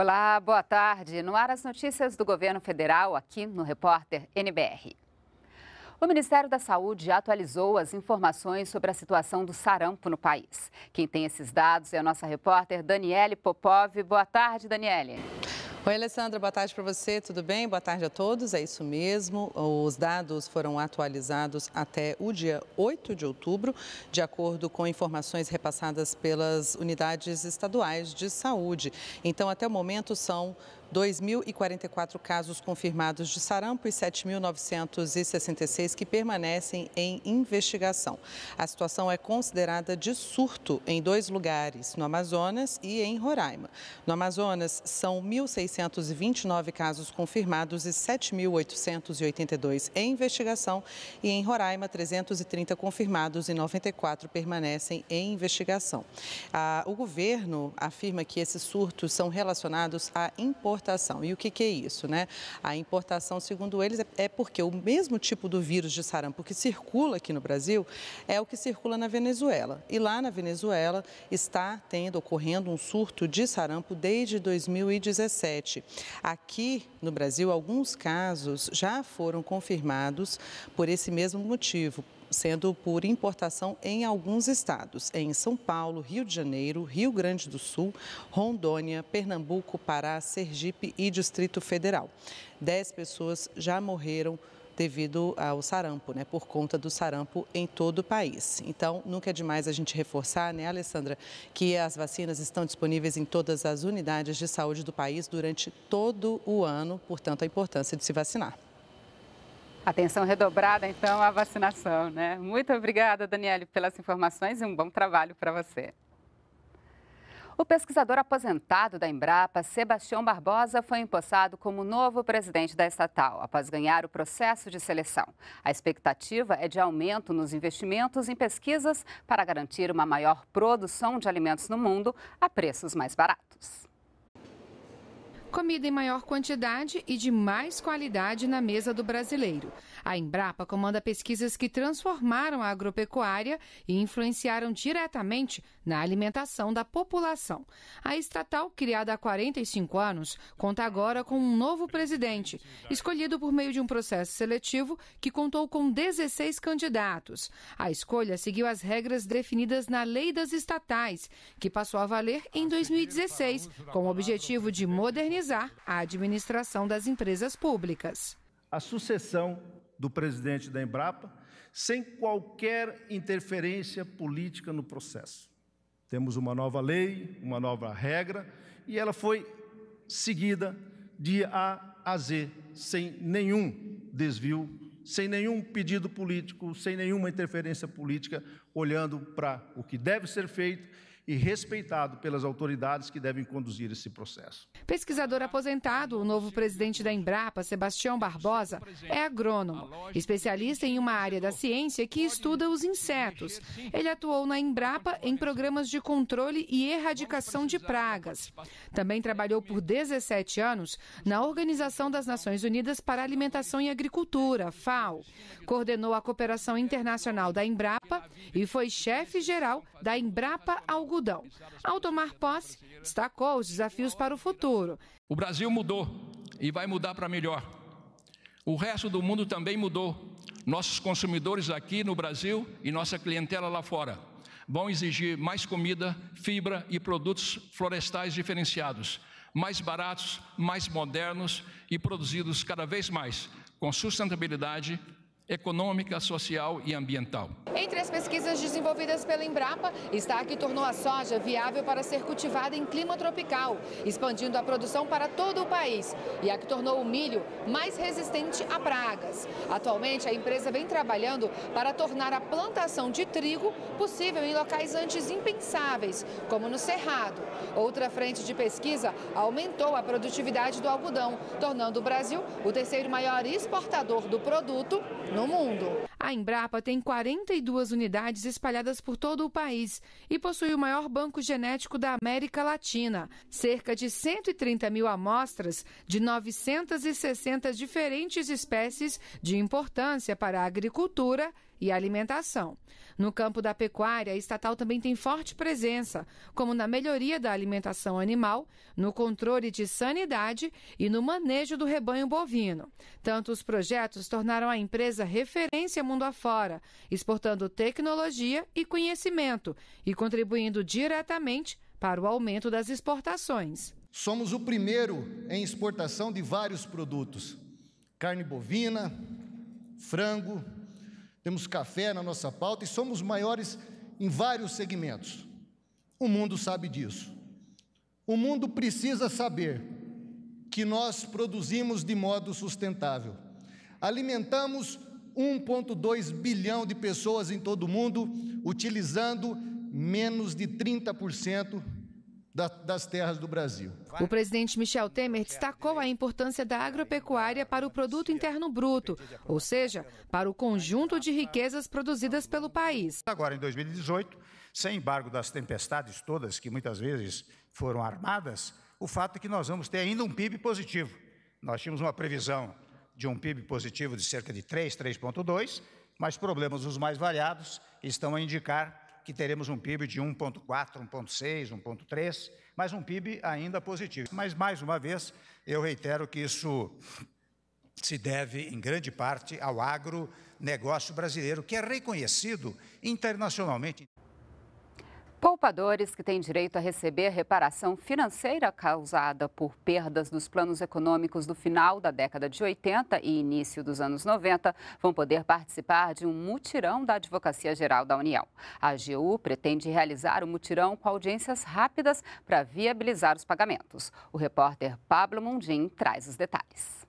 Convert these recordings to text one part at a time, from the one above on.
Olá, boa tarde. No ar as notícias do governo federal aqui no Repórter NBR. O Ministério da Saúde atualizou as informações sobre a situação do sarampo no país. Quem tem esses dados é a nossa repórter Daniele Popov. Boa tarde, Daniele. Oi, Alessandra, boa tarde para você, tudo bem? Boa tarde a todos, é isso mesmo. Os dados foram atualizados até o dia 8 de outubro, de acordo com informações repassadas pelas unidades estaduais de saúde. Então, até o momento, são 2.044 casos confirmados de sarampo e 7.966 que permanecem em investigação. A situação é considerada de surto em dois lugares, no Amazonas e em Roraima. No Amazonas, são 1.629 casos confirmados e 7.882 em investigação, e em Roraima, 330 confirmados e 94 permanecem em investigação. Ah, o governo afirma que esses surtos são relacionados à importação importação. E o que, que é isso? Né? A importação, segundo eles, é, é porque o mesmo tipo do vírus de sarampo que circula aqui no Brasil é o que circula na Venezuela. E lá na Venezuela está tendo, ocorrendo um surto de sarampo desde 2017. Aqui no Brasil, alguns casos já foram confirmados por esse mesmo motivo, sendo por importação em alguns estados, em São Paulo, Rio de Janeiro, Rio Grande do Sul, Rondônia, Pernambuco, Pará, Sergipe e Distrito Federal. Dez pessoas já morreram devido ao sarampo, né, por conta do sarampo em todo o país. Então, nunca é demais a gente reforçar, né, Alessandra, que as vacinas estão disponíveis em todas as unidades de saúde do país durante todo o ano, portanto, a importância de se vacinar. Atenção redobrada, então, à vacinação, né? Muito obrigada, Daniele, pelas informações e um bom trabalho para você. O pesquisador aposentado da Embrapa, Sebastião Barbosa, foi empossado como novo presidente da estatal, após ganhar o processo de seleção. A expectativa é de aumento nos investimentos em pesquisas para garantir uma maior produção de alimentos no mundo a preços mais baratos. Comida em maior quantidade e de mais qualidade na mesa do brasileiro. A Embrapa comanda pesquisas que transformaram a agropecuária e influenciaram diretamente na alimentação da população. A estatal, criada há 45 anos, conta agora com um novo presidente, escolhido por meio de um processo seletivo que contou com 16 candidatos. A escolha seguiu as regras definidas na Lei das Estatais, que passou a valer em 2016, com o objetivo de modernizar a administração das empresas públicas. A sucessão do presidente da Embrapa, sem qualquer interferência política no processo. Temos uma nova lei, uma nova regra, e ela foi seguida de A a Z, sem nenhum desvio, sem nenhum pedido político, sem nenhuma interferência política, olhando para o que deve ser feito e respeitado pelas autoridades que devem conduzir esse processo. Pesquisador aposentado, o novo presidente da Embrapa, Sebastião Barbosa, é agrônomo, especialista em uma área da ciência que estuda os insetos. Ele atuou na Embrapa em programas de controle e erradicação de pragas. Também trabalhou por 17 anos na Organização das Nações Unidas para Alimentação e Agricultura, FAO. Coordenou a cooperação internacional da Embrapa e foi chefe geral da Embrapa Algodão algodão. Ao tomar posse, destacou os desafios para o futuro. O Brasil mudou e vai mudar para melhor. O resto do mundo também mudou. Nossos consumidores aqui no Brasil e nossa clientela lá fora vão exigir mais comida, fibra e produtos florestais diferenciados, mais baratos, mais modernos e produzidos cada vez mais com sustentabilidade, econômica, social e ambiental. Entre as pesquisas desenvolvidas pela Embrapa, está a que tornou a soja viável para ser cultivada em clima tropical, expandindo a produção para todo o país, e a que tornou o milho mais resistente a pragas. Atualmente, a empresa vem trabalhando para tornar a plantação de trigo possível em locais antes impensáveis, como no Cerrado. Outra frente de pesquisa aumentou a produtividade do algodão, tornando o Brasil o terceiro maior exportador do produto no mundo. A Embrapa tem 42 unidades espalhadas por todo o país e possui o maior banco genético da América Latina. Cerca de 130 mil amostras de 960 diferentes espécies de importância para a agricultura e alimentação. No campo da pecuária, a estatal também tem forte presença, como na melhoria da alimentação animal, no controle de sanidade e no manejo do rebanho bovino. Tanto os projetos tornaram a empresa referência mundo afora, exportando tecnologia e conhecimento e contribuindo diretamente para o aumento das exportações. Somos o primeiro em exportação de vários produtos: carne bovina, frango, temos café na nossa pauta e somos maiores em vários segmentos. O mundo sabe disso. O mundo precisa saber que nós produzimos de modo sustentável. Alimentamos 1,2 bilhão de pessoas em todo o mundo utilizando menos de 30% das terras do Brasil. O presidente Michel Temer destacou a importância da agropecuária para o produto interno bruto, ou seja, para o conjunto de riquezas produzidas pelo país. Agora, em 2018, sem embargo das tempestades todas que muitas vezes foram armadas, o fato é que nós vamos ter ainda um PIB positivo. Nós tínhamos uma previsão de um PIB positivo de cerca de 3, 3,2, mas problemas os mais variados estão a indicar que teremos um PIB de 1,4, 1,6, 1,3, mas um PIB ainda positivo. Mas, mais uma vez, eu reitero que isso se deve, em grande parte, ao agronegócio brasileiro, que é reconhecido internacionalmente. Poupadores que têm direito a receber reparação financeira causada por perdas dos planos econômicos do final da década de 80 e início dos anos 90 vão poder participar de um mutirão da Advocacia Geral da União. A AGU pretende realizar o um mutirão com audiências rápidas para viabilizar os pagamentos. O repórter Pablo Mundim traz os detalhes.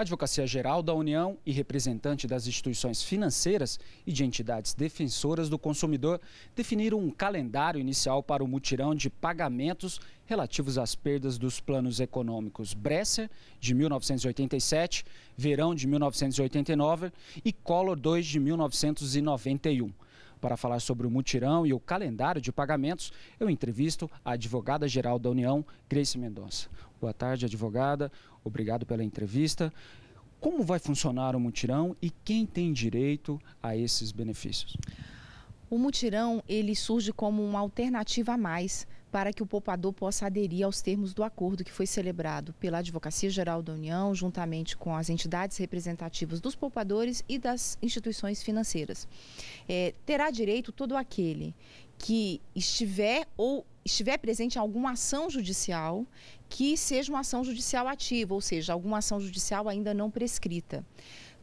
Advocacia Geral da União e representante das instituições financeiras e de entidades defensoras do consumidor definiram um calendário inicial para o mutirão de pagamentos relativos às perdas dos planos econômicos Bresser, de 1987, Verão, de 1989 e Collor 2 de 1991. Para falar sobre o mutirão e o calendário de pagamentos, eu entrevisto a advogada-geral da União, Grace Mendonça. Boa tarde, advogada. Obrigado pela entrevista. Como vai funcionar o mutirão e quem tem direito a esses benefícios? O mutirão ele surge como uma alternativa a mais para que o poupador possa aderir aos termos do acordo que foi celebrado pela Advocacia Geral da União, juntamente com as entidades representativas dos poupadores e das instituições financeiras. É, terá direito todo aquele que estiver ou estiver presente em alguma ação judicial que seja uma ação judicial ativa, ou seja, alguma ação judicial ainda não prescrita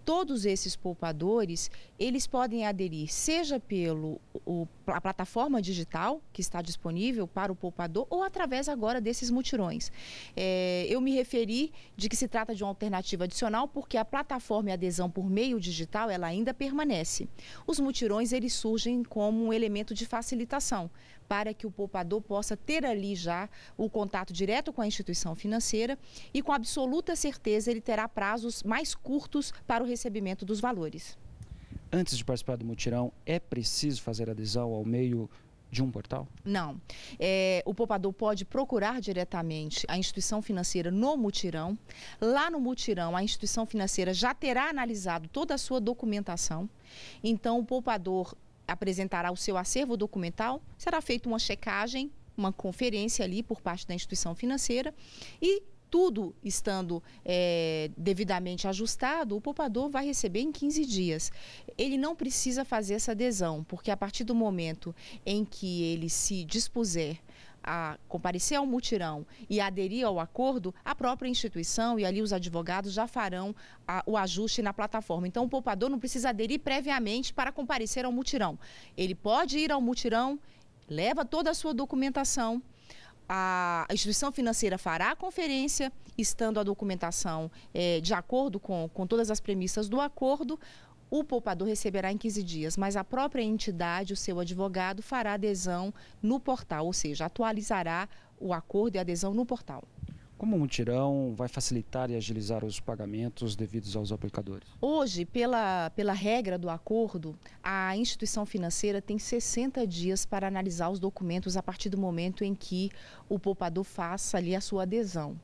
todos esses poupadores, eles podem aderir, seja pelo o, a plataforma digital que está disponível para o poupador ou através agora desses mutirões. É, eu me referi de que se trata de uma alternativa adicional porque a plataforma e adesão por meio digital ela ainda permanece. Os mutirões eles surgem como um elemento de facilitação para que o poupador possa ter ali já o contato direto com a instituição financeira e com absoluta certeza ele terá prazos mais curtos para o recebimento dos valores. Antes de participar do mutirão, é preciso fazer adesão ao meio de um portal? Não. É, o poupador pode procurar diretamente a instituição financeira no mutirão. Lá no mutirão, a instituição financeira já terá analisado toda a sua documentação. Então, o poupador apresentará o seu acervo documental, será feita uma checagem, uma conferência ali por parte da instituição financeira e tudo estando é, devidamente ajustado, o poupador vai receber em 15 dias. Ele não precisa fazer essa adesão, porque a partir do momento em que ele se dispuser a comparecer ao mutirão e aderir ao acordo, a própria instituição e ali os advogados já farão a, o ajuste na plataforma. Então, o poupador não precisa aderir previamente para comparecer ao mutirão. Ele pode ir ao mutirão, leva toda a sua documentação a instituição financeira fará a conferência, estando a documentação é, de acordo com, com todas as premissas do acordo, o poupador receberá em 15 dias, mas a própria entidade, o seu advogado, fará adesão no portal, ou seja, atualizará o acordo e adesão no portal. Como o mutirão vai facilitar e agilizar os pagamentos devidos aos aplicadores? Hoje, pela, pela regra do acordo, a instituição financeira tem 60 dias para analisar os documentos a partir do momento em que o poupador faça ali a sua adesão.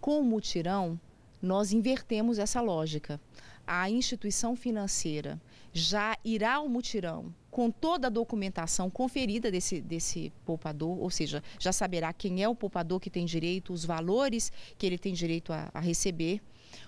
Com o mutirão, nós invertemos essa lógica a instituição financeira já irá ao mutirão com toda a documentação conferida desse, desse poupador, ou seja, já saberá quem é o poupador que tem direito, os valores que ele tem direito a, a receber.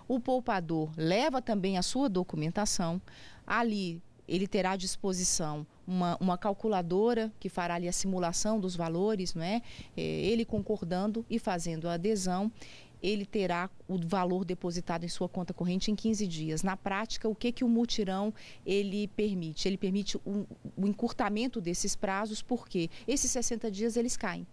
O poupador leva também a sua documentação. Ali ele terá à disposição uma, uma calculadora que fará ali a simulação dos valores, não é? é ele concordando e fazendo a adesão ele terá o valor depositado em sua conta corrente em 15 dias. Na prática, o que, que o mutirão ele permite? Ele permite o, encurtamento desses prazos, porque esses 60 dias eles caem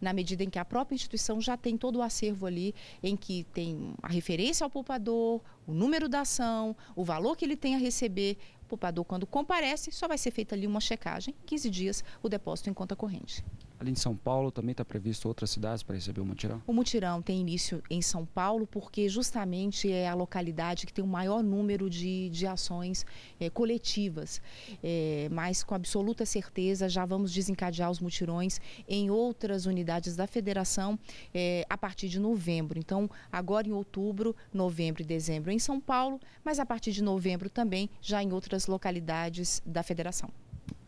na medida em que a própria instituição já tem todo o acervo ali, em que tem a referência ao poupador, o número da ação, o valor que ele tem a receber. O poupador, quando comparece, só vai ser feita ali uma checagem, 15 dias, o depósito em conta corrente. Além de São Paulo, também está previsto outras cidades para receber o mutirão? O mutirão tem início em São Paulo porque justamente é a localidade que tem o maior número de, de ações é, coletivas. É, mas com absoluta certeza já vamos desencadear os mutirões em outras unidades da federação é, a partir de novembro. Então, agora em outubro, novembro e dezembro em São Paulo, mas a partir de novembro também já em outras localidades da federação.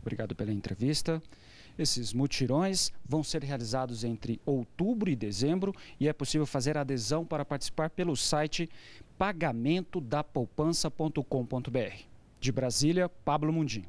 Obrigado pela entrevista. Esses mutirões vão ser realizados entre outubro e dezembro e é possível fazer adesão para participar pelo site pagamentodapoupança.com.br. De Brasília, Pablo Mundim.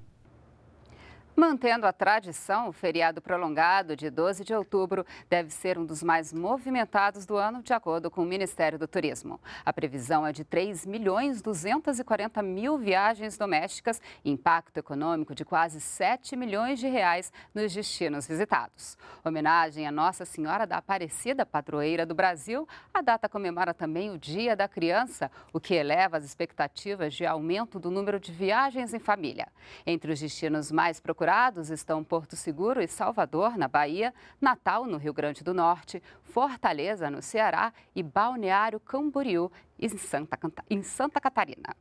Mantendo a tradição, o feriado prolongado de 12 de outubro deve ser um dos mais movimentados do ano, de acordo com o Ministério do Turismo. A previsão é de 3 milhões 240 mil viagens domésticas impacto econômico de quase 7 milhões de reais nos destinos visitados. Homenagem a Nossa Senhora da Aparecida, padroeira do Brasil, a data comemora também o Dia da Criança, o que eleva as expectativas de aumento do número de viagens em família. Entre os destinos mais procurados, procurados estão Porto Seguro e Salvador, na Bahia, Natal, no Rio Grande do Norte, Fortaleza, no Ceará e Balneário Camboriú, em Santa, em Santa Catarina.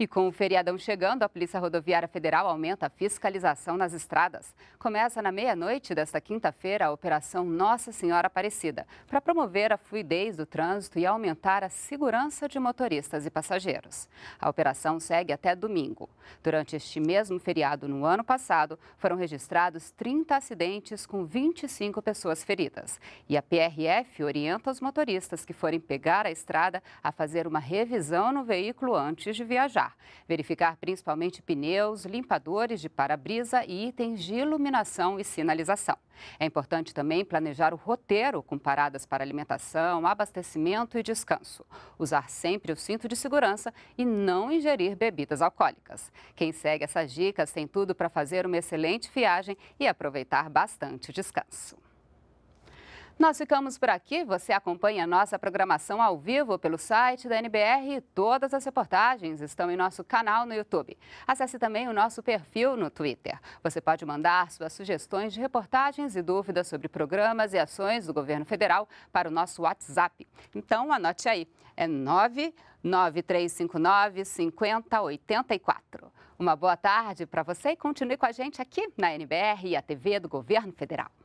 E com o feriadão chegando, a Polícia Rodoviária Federal aumenta a fiscalização nas estradas. Começa na meia-noite desta quinta-feira a Operação Nossa Senhora Aparecida, para promover a fluidez do trânsito e aumentar a segurança de motoristas e passageiros. A operação segue até domingo. Durante este mesmo feriado no ano passado, foram registrados 30 acidentes com 25 pessoas feridas. E a PRF orienta os motoristas que forem pegar a estrada a fazer uma revisão no veículo antes de viajar lugar. Verificar principalmente pneus, limpadores de para-brisa e itens de iluminação e sinalização. É importante também planejar o roteiro com paradas para alimentação, abastecimento e descanso. Usar sempre o cinto de segurança e não ingerir bebidas alcoólicas. Quem segue essas dicas tem tudo para fazer uma excelente viagem e aproveitar bastante o descanso. Nós ficamos por aqui. Você acompanha nossa programação ao vivo pelo site da NBR e todas as reportagens estão em nosso canal no YouTube. Acesse também o nosso perfil no Twitter. Você pode mandar suas sugestões de reportagens e dúvidas sobre programas e ações do governo federal para o nosso WhatsApp. Então, anote aí. É 99359 5084. Uma boa tarde para você e continue com a gente aqui na NBR e a TV do Governo Federal.